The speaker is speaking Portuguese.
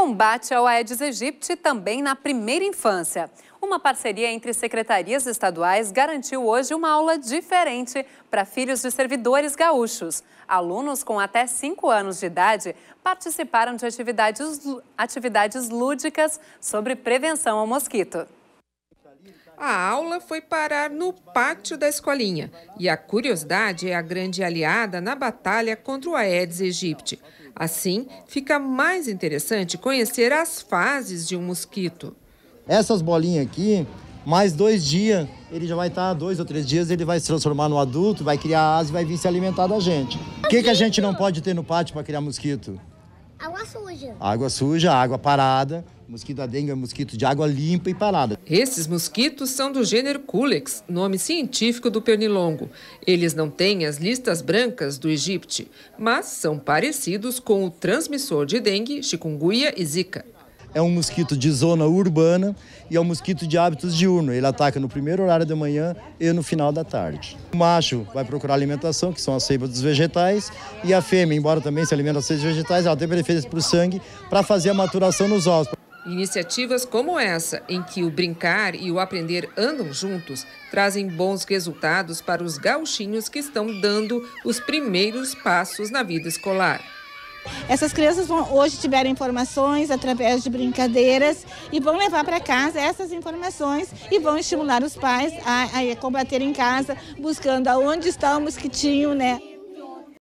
combate ao Aedes aegypti também na primeira infância. Uma parceria entre secretarias estaduais garantiu hoje uma aula diferente para filhos de servidores gaúchos. Alunos com até 5 anos de idade participaram de atividades, atividades lúdicas sobre prevenção ao mosquito. A aula foi parar no pátio da escolinha e a curiosidade é a grande aliada na batalha contra o Aedes aegypti. Assim, fica mais interessante conhecer as fases de um mosquito. Essas bolinhas aqui, mais dois dias, ele já vai estar, tá dois ou três dias, ele vai se transformar no adulto, vai criar asas e vai vir se alimentar da gente. O que, que a gente não pode ter no pátio para criar mosquito? Água suja. Água suja, água parada. Mosquito da dengue é um mosquito de água limpa e parada. Esses mosquitos são do gênero Culex, nome científico do pernilongo. Eles não têm as listas brancas do Egito, mas são parecidos com o transmissor de dengue, chikungunya e zika. É um mosquito de zona urbana e é um mosquito de hábitos diurno. Ele ataca no primeiro horário da manhã e no final da tarde. O macho vai procurar alimentação, que são as seivas dos vegetais, e a fêmea, embora também se alimenta das seivas vegetais, ela tem benefícios para o sangue para fazer a maturação nos ossos. Iniciativas como essa, em que o brincar e o aprender andam juntos, trazem bons resultados para os gauchinhos que estão dando os primeiros passos na vida escolar. Essas crianças vão hoje tiveram informações através de brincadeiras e vão levar para casa essas informações e vão estimular os pais a, a combater em casa, buscando aonde está o mosquitinho, né?